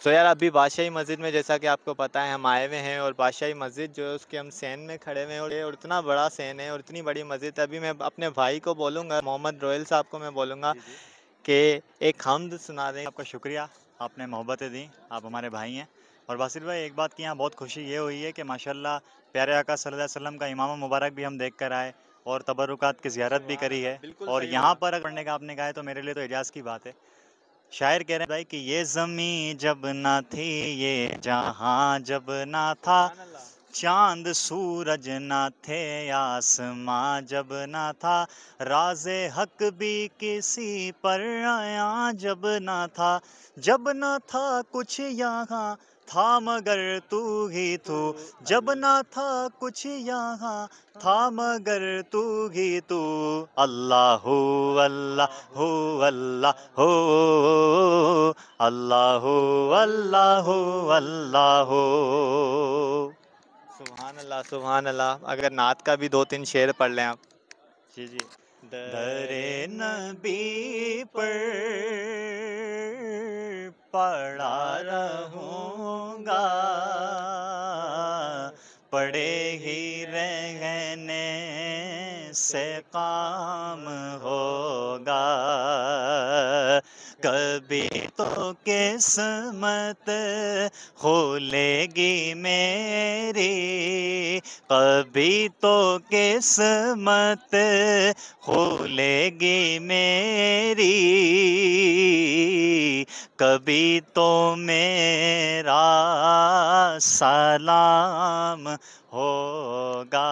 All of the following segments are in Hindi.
सो तो so यार अभी बादशाही मस्जिद में जैसा कि आपको पता है हम आए हुए हैं और बादशाही मस्जिद जो है उसके हम सैन में खड़े हुए हैं और इतना बड़ा सैन है और इतनी बड़ी मस्जिद है अभी मैं अपने भाई को बोलूँगा मोहम्मद रोयल साहब को मैं बोलूँगा कि एक हमद सुना दें आपका शुक्रिया आपने मोहब्बतें दी आप हमारे भाई हैं और बासिर भाई एक बात की यहाँ बहुत खुशी ये हुई है कि माशा प्यारे आका सल वसम का इमाम मुबारक भी हम देख कर आए और तबरुकात की ज्यारत भी करी है और यहाँ पर पढ़ने का आपने कहा है तो मेरे लिए तो एजाज़ की बात है शायर कह रहे हैं भाई कि ये जमी जब ना थी ये जहाँ जब ना था चांद सूरज ना थे आसमां जब ना था राजे हक भी किसी पर आया जब ना था जब ना था कुछ यहाँ था मगर तू ही तू जब ना था कुछ यहाँ था मगर तू ही तू अल्लाह हो अल्लाह हो अल्लाह हो अल्लाह हो अल्लाह हो अल्लाह हो सुबहान अल्लाह सुबहान अल्लाह अगर नात का भी दो तीन शेर पढ़ लें आप जी जी दरे नबी पर पढ़ा रहूँगा पड़े ही रहने से काम होगा कभी तो किस्मत खोलेगी मेरी कभी तो किस्मत खोलेगी मेरी कभी तो मेरा सलाम होगा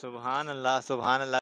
सुबहान अल्लाह सुबहान अल्लाह